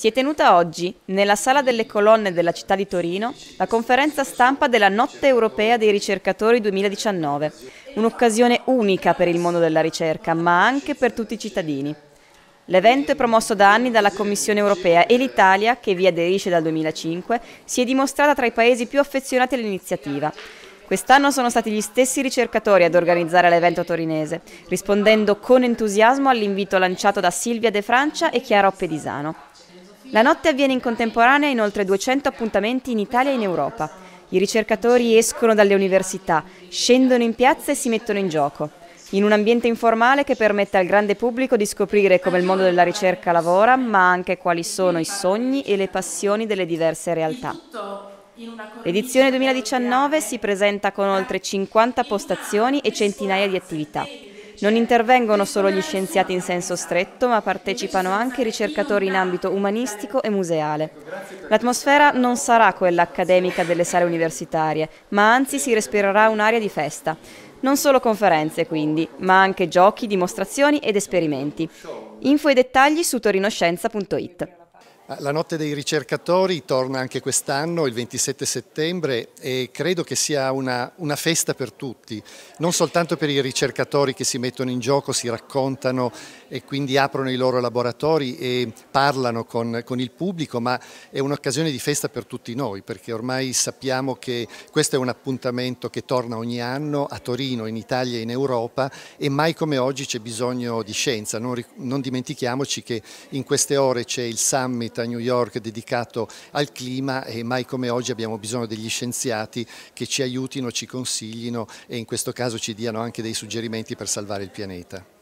Si è tenuta oggi, nella Sala delle Colonne della città di Torino, la conferenza stampa della Notte Europea dei Ricercatori 2019, un'occasione unica per il mondo della ricerca, ma anche per tutti i cittadini. L'evento è promosso da anni dalla Commissione Europea e l'Italia, che vi aderisce dal 2005, si è dimostrata tra i paesi più affezionati all'iniziativa. Quest'anno sono stati gli stessi ricercatori ad organizzare l'evento torinese, rispondendo con entusiasmo all'invito lanciato da Silvia De Francia e Chiara Oppedisano. La notte avviene in contemporanea in oltre 200 appuntamenti in Italia e in Europa. I ricercatori escono dalle università, scendono in piazza e si mettono in gioco. In un ambiente informale che permette al grande pubblico di scoprire come il mondo della ricerca lavora, ma anche quali sono i sogni e le passioni delle diverse realtà. L'edizione 2019 si presenta con oltre 50 postazioni e centinaia di attività. Non intervengono solo gli scienziati in senso stretto, ma partecipano anche ricercatori in ambito umanistico e museale. L'atmosfera non sarà quella accademica delle sale universitarie, ma anzi si respirerà un'aria di festa. Non solo conferenze quindi, ma anche giochi, dimostrazioni ed esperimenti. Info e dettagli su torinoscienza.it. La notte dei ricercatori torna anche quest'anno, il 27 settembre, e credo che sia una, una, festa per tutti, non soltanto per i ricercatori che si mettono in gioco, si raccontano e quindi aprono i loro laboratori e parlano con, con il pubblico, ma è un'occasione di festa per tutti noi, perché ormai sappiamo che questo è un appuntamento che torna ogni anno a Torino, in Italia e in Europa, e mai come oggi c'è bisogno di scienza. non, non dimentichiamoci che in queste ore c'è il summit a New York dedicato al clima e mai come oggi abbiamo bisogno degli scienziati che ci aiutino, ci consiglino e in questo caso ci diano anche dei suggerimenti per salvare il pianeta.